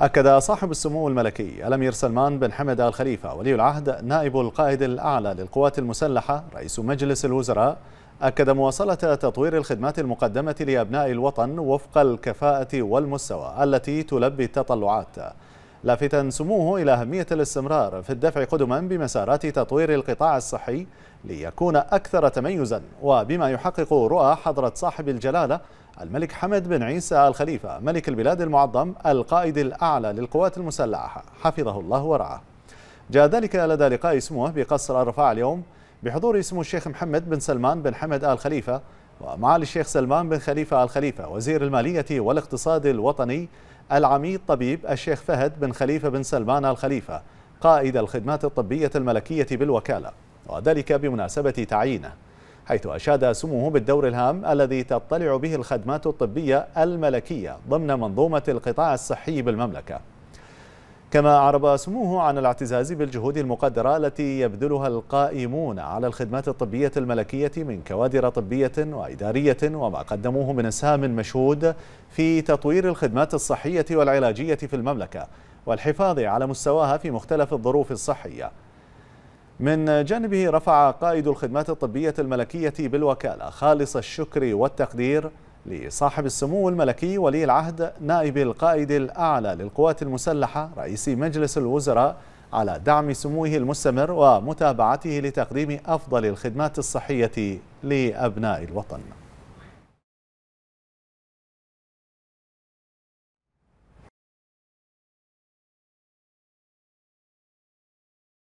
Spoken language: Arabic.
أكد صاحب السمو الملكي الأمير سلمان بن حمد آل خليفة ولي العهد نائب القائد الأعلى للقوات المسلحة رئيس مجلس الوزراء أكد مواصلة تطوير الخدمات المقدمة لأبناء الوطن وفق الكفاءة والمستوى التي تلبي التطلعات لافتا سموه إلى أهمية الاستمرار في الدفع قدما بمسارات تطوير القطاع الصحي ليكون أكثر تميزا وبما يحقق رؤى حضرة صاحب الجلالة الملك حمد بن عيسى الخليفة ملك البلاد المعظم القائد الأعلى للقوات المسلحة حفظه الله ورعاه جاء ذلك لدى لقاء سموه بقصر الرفاع اليوم بحضور سمو الشيخ محمد بن سلمان بن حمد آل خليفة ومعالي الشيخ سلمان بن خليفة الخليفة وزير المالية والاقتصاد الوطني العميد طبيب الشيخ فهد بن خليفة بن سلمان الخليفة قائد الخدمات الطبية الملكية بالوكالة وذلك بمناسبة تعيينه حيث أشاد سموه بالدور الهام الذي تطلع به الخدمات الطبية الملكية ضمن منظومة القطاع الصحي بالمملكة كما أعرب سموه عن الاعتزاز بالجهود المقدرة التي يبذلها القائمون على الخدمات الطبية الملكية من كوادر طبية وإدارية وما قدموه من إسهام مشهود في تطوير الخدمات الصحية والعلاجية في المملكة والحفاظ على مستواها في مختلف الظروف الصحية من جانبه رفع قائد الخدمات الطبية الملكية بالوكالة خالص الشكر والتقدير لصاحب السمو الملكي ولي العهد نائب القائد الأعلى للقوات المسلحة رئيس مجلس الوزراء على دعم سموه المستمر ومتابعته لتقديم أفضل الخدمات الصحية لأبناء الوطن